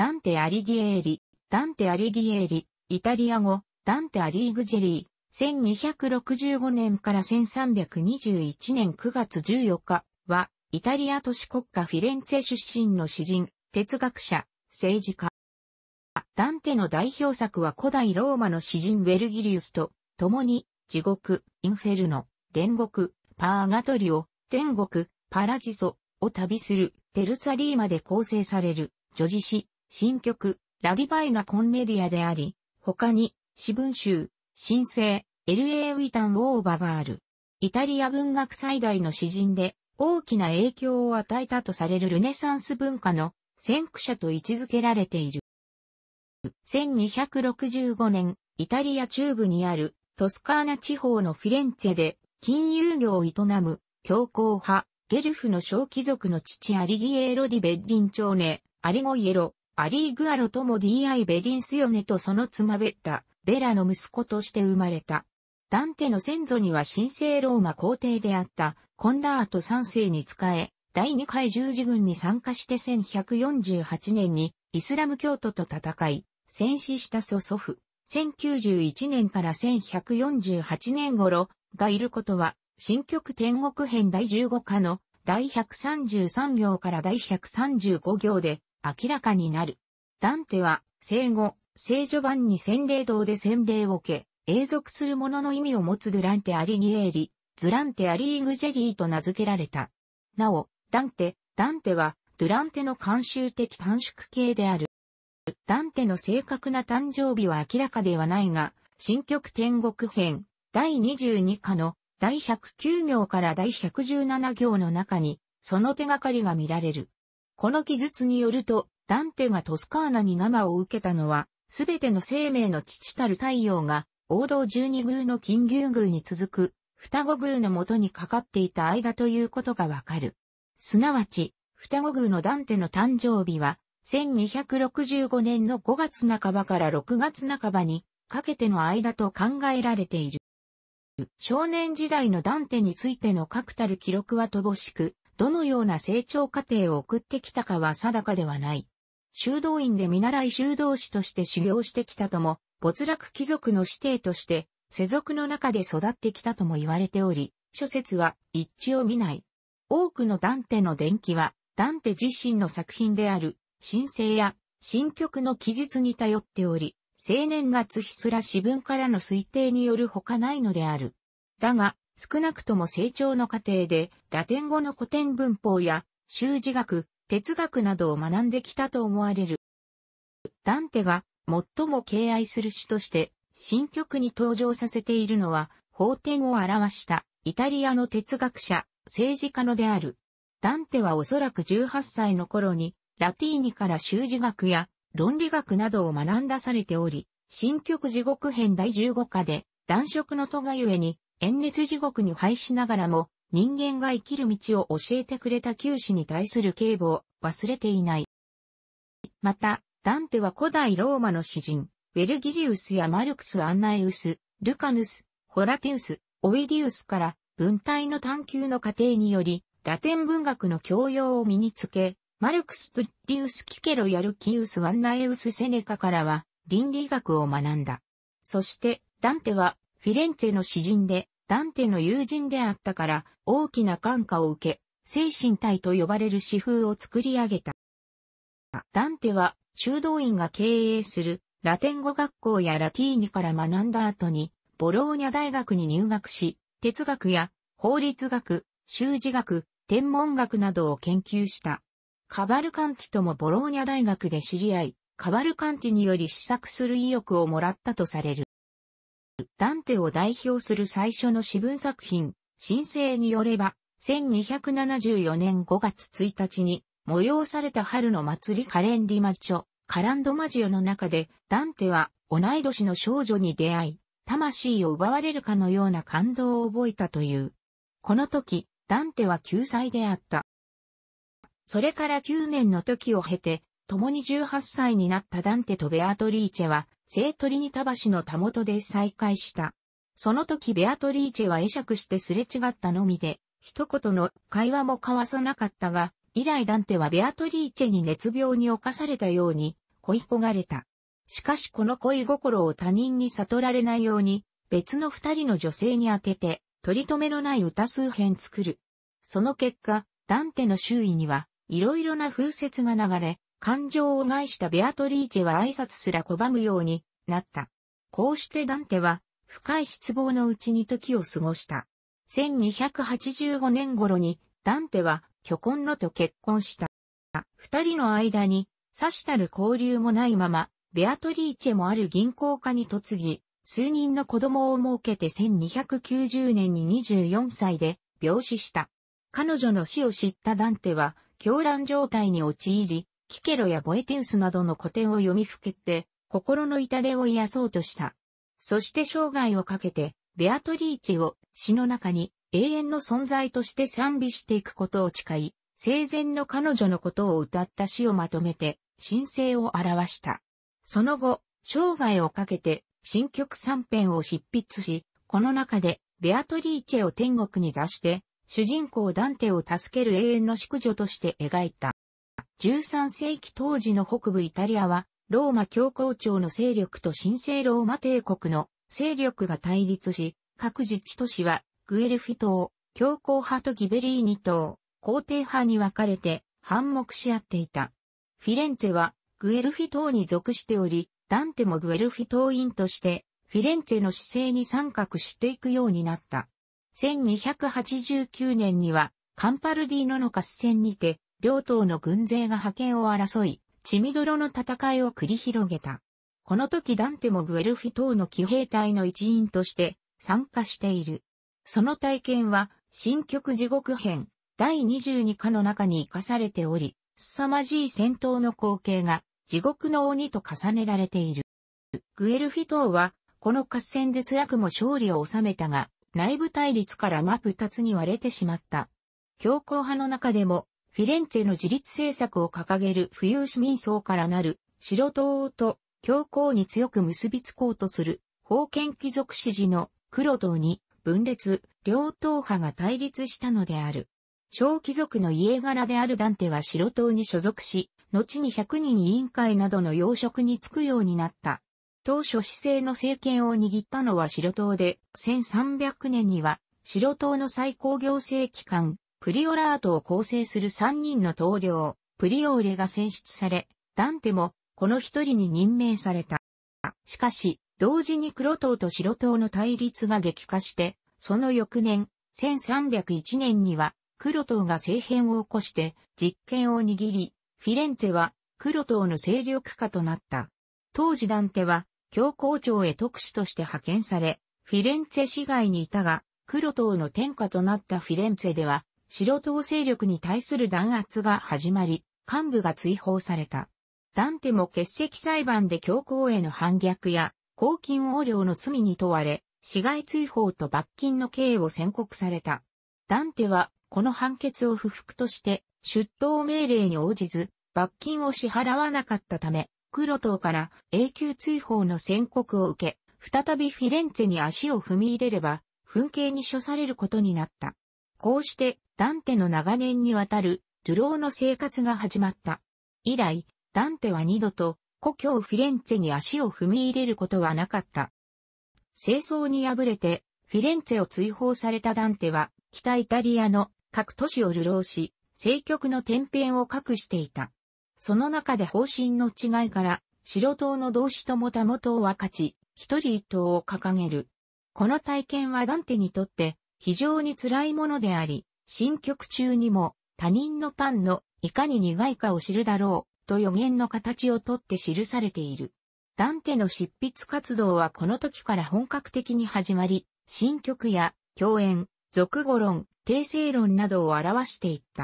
ダンテ・アリギエーリ、ダンテ・アリギエーリ、イタリア語、ダンテ・アリーグジェリー、1265年から1321年9月14日は、イタリア都市国家フィレンツェ出身の詩人、哲学者、政治家。ダンテの代表作は古代ローマの詩人ウェルギリウスと、共に、地獄、インフェルノ、煉獄、パーガトリオ、天国、パラジソを旅する、テルツァリーマで構成される、女子詩、新曲、ラディバイナコンメディアであり、他に、詩文集、新生、LA ウィタン・ウォーバがある。イタリア文学最大の詩人で、大きな影響を与えたとされるルネサンス文化の先駆者と位置づけられている。1265年、イタリア中部にあるトスカーナ地方のフィレンツェで金融業を営む強硬派ゲルフの小貴族の父アリギエーロ・ディ・ベッリン長ネ、アリゴイエロ、アリー・グアロとも D.I. ベリンスヨネとその妻ベッラ、ベラの息子として生まれた。ダンテの先祖には神聖ローマ皇帝であったコンラート3世に仕え、第2回十字軍に参加して1148年にイスラム教徒と戦い、戦死した祖祖父、1091年から1148年頃がいることは、新曲天国編第15課の第133行から第135行で明らかになる。ダンテは、生後、聖女版に洗礼堂で洗礼を受け、永続するものの意味を持つドゥランテ・アリギエーリ、ズランテ・アリーグジェリーと名付けられた。なお、ダンテ、ダンテは、ドゥランテの慣習的短縮形である。ダンテの正確な誕生日は明らかではないが、新曲天国編、第22課の第109行から第117行の中に、その手がかりが見られる。この記述によると、ダンテがトスカーナに生を受けたのは、すべての生命の父たる太陽が、王道十二宮の金牛宮に続く、双子宮の元にかかっていた間ということがわかる。すなわち、双子宮のダンテの誕生日は、1265年の5月半ばから6月半ばにかけての間と考えられている。少年時代のダンテについての確たる記録は乏しく、どのような成長過程を送ってきたかは定かではない。修道院で見習い修道士として修行してきたとも、没落貴族の子弟として、世俗の中で育ってきたとも言われており、諸説は一致を見ない。多くのダンテの伝記は、ダンテ自身の作品である、神聖や新曲の記述に頼っており、青年月日すら私文からの推定によるほかないのである。だが、少なくとも成長の過程で、ラテン語の古典文法や、修辞学、哲学などを学んできたと思われる。ダンテが最も敬愛する詩として、新曲に登場させているのは、法典を表したイタリアの哲学者、政治家のである。ダンテはおそらく18歳の頃に、ラティーニから修辞学や論理学などを学んだされており、新曲地獄編第15課で、男色の戸がゆえに、炎熱地獄に廃しながらも、人間が生きる道を教えてくれた旧死に対する警護を忘れていない。また、ダンテは古代ローマの詩人、ベルギリウスやマルクス・アンナエウス、ルカヌス、ホラテウス、オイディウスから文体の探求の過程により、ラテン文学の教養を身につけ、マルクス・トゥリウス・キケロ・ヤルキウス・アンナエウス・セネカからは、倫理学を学んだ。そして、ダンテはフィレンツェの詩人で、ダンテの友人であったから、大きな感化を受け、精神体と呼ばれる詩風を作り上げた。ダンテは、修道院が経営する、ラテン語学校やラティーニから学んだ後に、ボローニャ大学に入学し、哲学や法律学、修辞学、天文学などを研究した。カバルカンティともボローニャ大学で知り合い、カバルカンティにより試作する意欲をもらったとされる。ダンテを代表する最初の詩文作品、申請によれば、1274年5月1日に催された春の祭りカレンリマチョ、カランドマジオの中で、ダンテは同い年の少女に出会い、魂を奪われるかのような感動を覚えたという。この時、ダンテは救済であった。それから9年の時を経て、共に18歳になったダンテとベアトリーチェは、聖トリニタ橋のたもとで再会した。その時ベアトリーチェは会釈してすれ違ったのみで、一言の会話も交わさなかったが、以来ダンテはベアトリーチェに熱病に侵されたように恋焦がれた。しかしこの恋心を他人に悟られないように、別の二人の女性に当てて、取り留めのない歌数編作る。その結果、ダンテの周囲には、いろいろな風説が流れ、感情を害したベアトリーチェは挨拶すら拒むようになった。こうしてダンテは深い失望のうちに時を過ごした。1285年頃にダンテは巨婚のと結婚した。二人の間に、差したる交流もないまま、ベアトリーチェもある銀行家に嫁ぎ、数人の子供を設けて1290年に24歳で病死した。彼女の死を知ったダンテは、狂乱状態に陥り、キケロやボエテウスなどの古典を読みふけて、心の痛手を癒そうとした。そして生涯をかけて、ベアトリーチを詩の中に永遠の存在として賛美していくことを誓い、生前の彼女のことを歌った詩をまとめて、神聖を表した。その後、生涯をかけて、新曲3編を執筆し、この中で、ベアトリーチェを天国に出して、主人公ダンテを助ける永遠の淑女として描いた。13世紀当時の北部イタリアは、ローマ教皇庁の勢力と神聖ローマ帝国の勢力が対立し、各自治都市は、グエルフィ島、教皇派とギベリーニ島、皇帝派に分かれて反目し合っていた。フィレンツェは、グエルフィ島に属しており、ダンテもグエルフィ島員として、フィレンツェの姿勢に参画していくようになった。1289年には、カンパルディーノの合戦にて、両党の軍勢が派遣を争い、血みどろの戦いを繰り広げた。この時ダンテもグエルフィ党の騎兵隊の一員として参加している。その体験は、新曲地獄編、第22課の中に生かされており、凄まじい戦闘の光景が地獄の鬼と重ねられている。グエルフィ等は、この合戦で辛くも勝利を収めたが、内部対立から真二つに割れてしまった。強硬派の中でもフィレンツェの自立政策を掲げる富裕市民層からなる白党と教皇に強く結びつこうとする封建貴族支持の黒党に分裂、両党派が対立したのである。小貴族の家柄であるダンテは白党に所属し、後に100人委員会などの要職に就くようになった。当初市政の政権を握ったのは白党で、1300年には白党の最高行政機関、プリオラートを構成する3人の統領、プリオーレが選出され、ダンテもこの一人に任命された。しかし、同時に黒党と白党の対立が激化して、その翌年、1301年には、黒党が政変を起こして、実権を握り、フィレンツェは黒党の勢力下となった。当時ダンテは、教皇庁へ特使として派遣され、フィレンツェ市外にいたが、黒党の天下となったフィレンツェでは、白党勢力に対する弾圧が始まり、幹部が追放された。ダンテも欠席裁判で教皇への反逆や、公金横領の罪に問われ、市街追放と罰金の刑を宣告された。ダンテは、この判決を不服として、出頭命令に応じず、罰金を支払わなかったため、黒党から永久追放の宣告を受け、再びフィレンツェに足を踏み入れれば、紛刑に処されることになった。こうして、ダンテの長年にわたる流浪の生活が始まった。以来、ダンテは二度と故郷フィレンツェに足を踏み入れることはなかった。清掃に敗れてフィレンツェを追放されたダンテは北イタリアの各都市を流浪し、政局の天変を隠していた。その中で方針の違いから、白党の同志ともたも党は勝ち、一人一党を掲げる。この体験はダンテにとって非常に辛いものであり、新曲中にも、他人のパンのいかに苦いかを知るだろう、と予言の形をとって記されている。ダンテの執筆活動はこの時から本格的に始まり、新曲や共演、俗語論、訂正論などを表していった。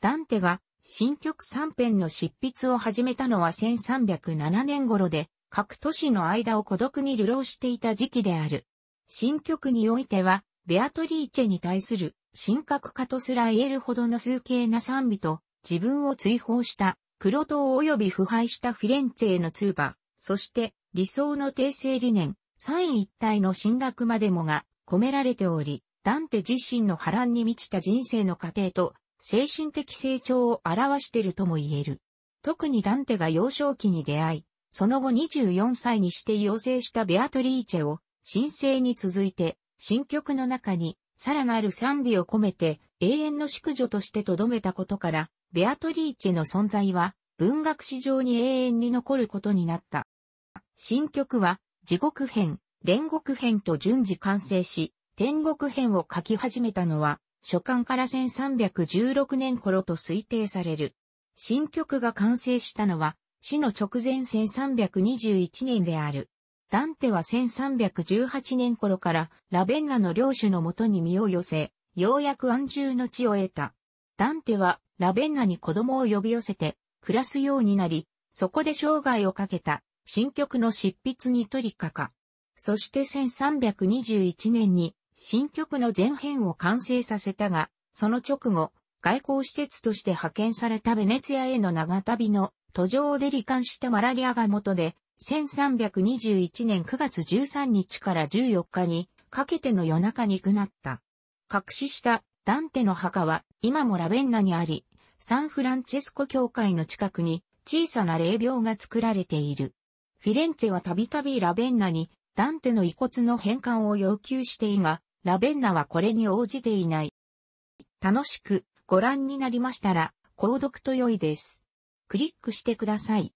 ダンテが新曲3編の執筆を始めたのは1307年頃で、各都市の間を孤独に流浪していた時期である。新曲においては、ベアトリーチェに対する神格化とすら言えるほどの数形な賛美と、自分を追放した黒党及び腐敗したフィレンツェへの通話、そして理想の訂正理念、三位一体の神学までもが込められており、ダンテ自身の波乱に満ちた人生の過程と精神的成長を表しているとも言える。特にダンテが幼少期に出会い、その後24歳にして養成したベアトリーチェを、神聖に続いて、新曲の中にさらなる賛美を込めて永遠の宿女として留めたことから、ベアトリーチェの存在は文学史上に永遠に残ることになった。新曲は地獄編、煉獄編と順次完成し、天国編を書き始めたのは、初巻から1316年頃と推定される。新曲が完成したのは、死の直前1321年である。ダンテは1318年頃からラベンナの領主のもとに身を寄せ、ようやく安住の地を得た。ダンテはラベンナに子供を呼び寄せて暮らすようになり、そこで生涯をかけた新曲の執筆に取りかか。そして1321年に新曲の前編を完成させたが、その直後、外交施設として派遣されたベネツィアへの長旅の途上で罹患したマラリアが元で1321年9月13日から14日にかけての夜中にくなった。隠ししたダンテの墓は今もラベンナにあり、サンフランチェスコ教会の近くに小さな霊廟が作られている。フィレンツェはたびたびラベンナにダンテの遺骨の返還を要求していが、ラベンナはこれに応じていない。楽しくご覧になりましたら、購読と良いです。クリックしてください。